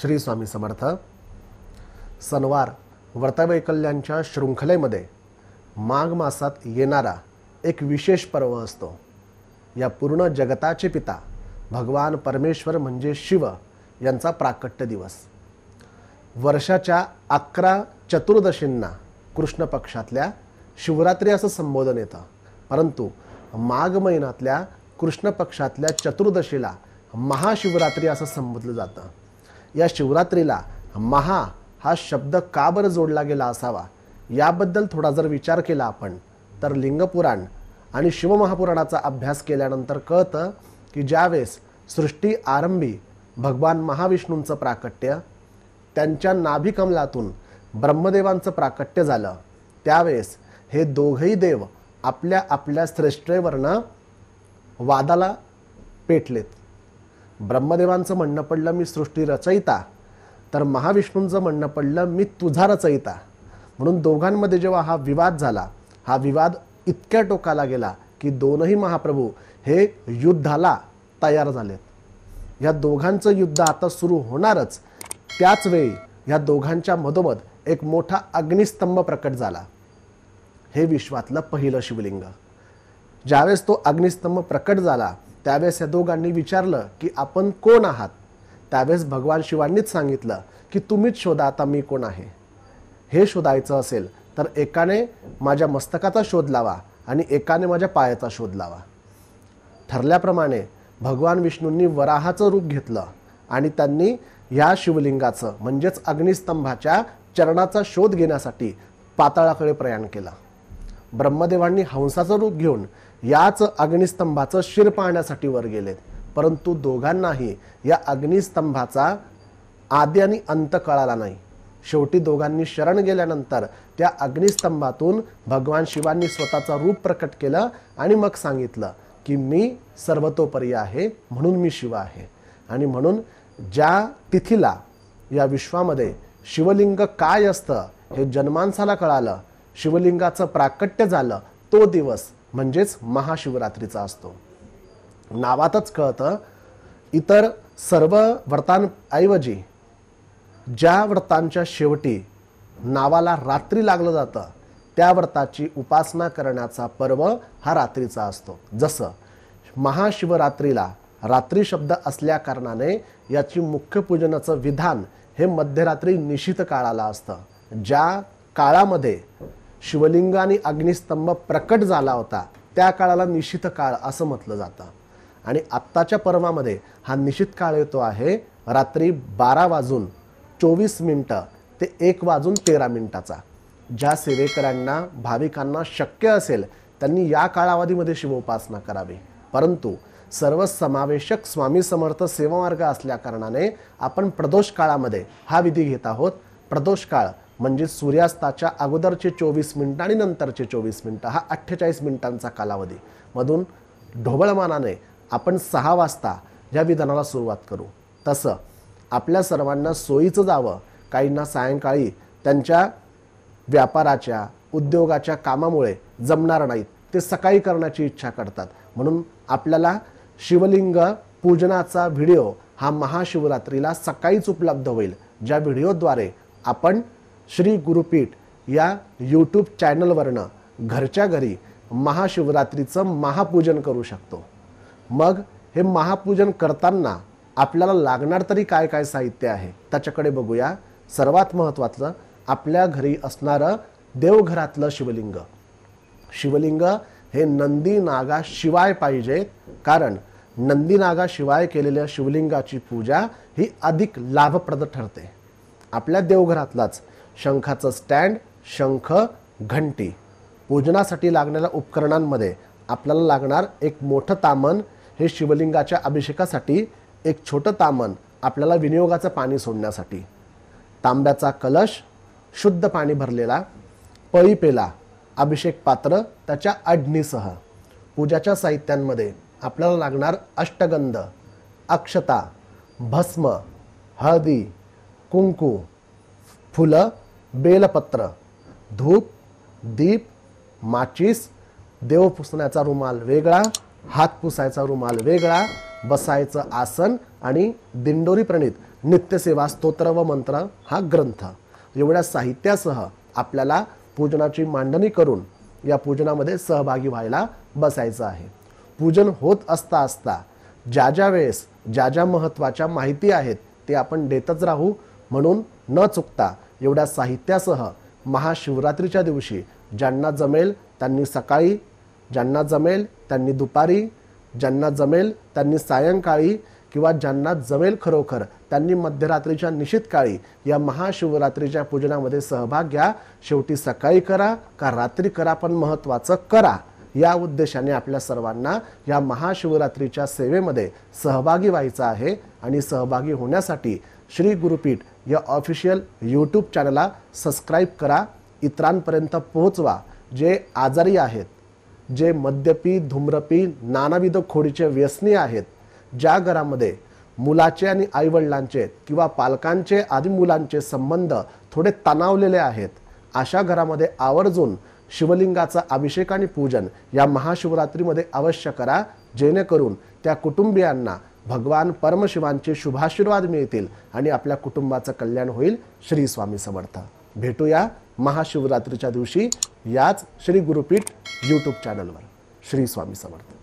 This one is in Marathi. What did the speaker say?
श्री स्वामी समर्थ सणवार व्रतवैकल्यांच्या शृंखलेमध्ये माघ मासात येणारा एक विशेष पर्व असतो या पूर्ण जगताचे पिता भगवान परमेश्वर म्हणजे शिव यांचा प्राकट्य दिवस वर्षाच्या अकरा चतुर्दशींना कृष्ण पक्षातल्या शिवरात्री असं संबोधन येतं परंतु माघ महिन्यातल्या कृष्ण पक्षातल्या चतुर्दशीला महाशिवरात्री असं संबोधलं जातं या शिवरात्रीला महा हा शब्द का बरं जोडला गेला असावा याबद्दल थोडा जर विचार केला आपण तर लिंगपुराण आणि शिवमहापुराणाचा अभ्यास केल्यानंतर कळतं की ज्यावेळेस सृष्टी आरंभी भगवान महाविष्णूंचं प्राकट्य त्यांच्या नाभिकमलातून ब्रह्मदेवांचं प्राकट्य झालं त्यावेळेस हे दोघही देव आपल्या आपल्या श्रेष्ठेवरनं वादाला पेटलेत ब्रह्मदेवांचं म्हणणं पडलं मी सृष्टी रचयिता तर महाविष्णूंचं म्हणणं पडलं मी तुझा रचयिता म्हणून दोघांमध्ये जेव्हा हा विवाद झाला हा विवाद इतक्या टोकाला गेला की दोनही महाप्रभू हे युद्धाला तयार झालेत या दोघांचं युद्ध आता सुरू होणारच त्याचवेळी ह्या दोघांच्या मधोमध एक मोठा अग्निस्तंभ प्रकट झाला हे विश्वातलं पहिलं शिवलिंग ज्यावेळेस तो अग्निस्तंभ प्रकट झाला त्यावेळेस या दोघांनी विचारलं की आपण कोण आहात त्यावेळेस भगवान शिवांनीच सांगितलं की तुम्हीच शोधा आता मी कोण आहे हे शोधायचं असेल तर एकाने माझ्या मस्तकाचा शोध लावा आणि एकाने माझ्या पायाचा शोध लावा ठरल्याप्रमाणे भगवान विष्णूंनी वराहाचं रूप घेतलं आणि त्यांनी या शिवलिंगाचं म्हणजेच अग्निस्तंभाच्या चरणाचा शोध घेण्यासाठी पाताळाकडे प्रयाण केलं ब्रह्मदेवांनी हंसाचं रूप घेऊन याच अग्निस्तंभाचं शिर पाहण्यासाठी वर गेलेत परंतु दोघांनाही या अग्निस्तंभाचा आदी आणि अंत कळाला नाही शेवटी दोघांनी शरण गेल्यानंतर त्या अग्निस्तंभातून भगवान शिवांनी स्वतःचं रूप प्रकट केलं आणि मग सांगितलं की मी सर्वतोपरी आहे म्हणून मी शिव आहे आणि म्हणून ज्या तिथीला या विश्वामध्ये शिवलिंग काय असतं हे जन्मांसाला कळालं शिवलिंगाचं प्राकट्य झालं तो दिवस म्हणजेच महाशिवरात्रीचा असतो नावातच कळतं इतर सर्व व्रतांऐवजी ज्या व्रतांच्या शेवटी नावाला रात्री लागलं जातं त्या व्रताची उपासना करण्याचा पर्व हा रात्रीचा असतो जसं महाशिवरात्रीला रात्री शब्द असल्या कारणाने याची मुख्य पूजनाचं विधान हे मध्यरात्री निशित काळाला असतं ज्या काळामध्ये शिवलिंग आणि अग्निस्तंभ प्रकट झाला होता त्या काळाला निशित काळ असं म्हटलं जातं आणि आत्ताच्या पर्वामध्ये हा निशित काळ येतो आहे रात्री बारा वाजून चोवीस मिनटं ते एक वाजून तेरा मिनटाचा ज्या सेवेकऱ्यांना भाविकांना शक्य असेल त्यांनी या काळावधीमध्ये शिवोपासना करावी परंतु सर्व समावेशक स्वामी समर्थ सेवामार्ग असल्याकारणाने आपण प्रदोष काळामध्ये हा विधी घेत आहोत प्रदोष काळ म्हणजे सूर्यास्ताच्या अगोदरचे चोवीस मिनटं आणि नंतरचे चोवीस मिनटं हा अठ्ठेचाळीस मिनिटांचा कालावधी मधून ढोबळमानाने आपण सहा वाजता या विधानाला सुरुवात करू तसं आपल्या सर्वांना सोयीचं जावं काहींना सायंकाळी त्यांच्या व्यापाराच्या उद्योगाच्या कामामुळे जमणार नाहीत ते सकाळी करण्याची इच्छा करतात म्हणून आपल्याला शिवलिंग पूजनाचा व्हिडिओ हा महाशिवरात्रीला सकाळीच उपलब्ध होईल ज्या व्हिडिओद्वारे आपण श्री गुरुपीठ या यूट्यूब चॅनलवरनं घरच्या घरी महाशिवरात्रीचं महापूजन करू शकतो मग हे महापूजन करताना आपल्याला लागणार तरी काय काय साहित्य आहे त्याच्याकडे बघूया सर्वात महत्त्वाचं आपल्या घरी असणारं देवघरातलं शिवलिंग शिवलिंग हे नंदी नागा शिवाय पाहिजे कारण नंदी नागा शिवाय केलेल्या शिवलिंगाची पूजा ही अधिक लाभप्रद ठरते आपल्या देवघरातलाच शंखाचं स्टँड शंख घंटी पूजनासाठी लागणाऱ्या उपकरणांमध्ये आपल्याला लागणार एक मोठं तामन हे शिवलिंगाच्या अभिषेकासाठी एक छोटं तामन आपल्याला विनियोगाचं पाणी सोडण्यासाठी तांब्याचा कलश शुद्ध पाणी भरलेला पेला अभिषेक पात्र त्याच्या अडणीसह पूजाच्या साहित्यांमध्ये आपल्याला लागणार अष्टगंध अक्षता भस्म हळदी कुंकू फुलं बेलपत्र धूप दीप माचीस देव पुसण्याचा रुमाल वेगळा हात पुसायचा रुमाल वेगळा बसायचं आसन आणि दिंडोरी प्रणित नित्यसेवा स्तोत्र व मंत्र हा ग्रंथ एवढ्या साहित्यासह आपल्याला पूजनाची मांडणी करून या पूजनामध्ये सहभागी व्हायला बसायचं आहे पूजन होत असता असता ज्या ज्या वेळेस ज्या ज्या महत्त्वाच्या माहिती आहेत ते आपण देतच राहू म्हणून न चुकता एवढ्या साहित्यासह महाशिवरात्रीच्या दिवशी ज्यांना जमेल त्यांनी सकाळी ज्यांना जमेल त्यांनी दुपारी ज्यांना जमेल त्यांनी सायंकाळी किंवा ज्यांना जमेल खरोखर त्यांनी मध्यरात्रीच्या निश्चित काळी या महाशिवरात्रीच्या पूजनामध्ये सहभाग घ्या शेवटी सकाळी करा का रात्री करा पण महत्त्वाचं करा या उद्देशाने आपल्या सर्वांना या महाशिवरात्रीच्या सेवेमध्ये सहभागी व्हायचं आहे आणि सहभागी होण्यासाठी श्री गुरुपीठ या ऑफिशियल यूट्यूब चॅनलला सबस्क्राईब करा इतरांपर्यंत पोहोचवा जे आजारी आहेत जे मद्यपी धूम्रपी नानाविध खोडीचे व्यसनी आहेत ज्या घरामध्ये मुलाचे आणि आईवडिलांचे किंवा पालकांचे आदी मुलांचे संबंध थोडे तणावलेले आहेत अशा घरामध्ये आवर्जून शिवलिंगाचा अभिषेक आणि पूजन या महाशिवरात्रीमध्ये अवश्य करा जेणेकरून त्या कुटुंबियांना भगवान परमशिवांचे शुभाशीर्वाद मिळतील आणि आपल्या कुटुंबाचं कल्याण होईल श्री स्वामी समर्थ भेटूया महाशिवरात्रीच्या दिवशी याच श्री गुरुपीठ यूट्यूब चॅनलवर श्री स्वामी समर्थ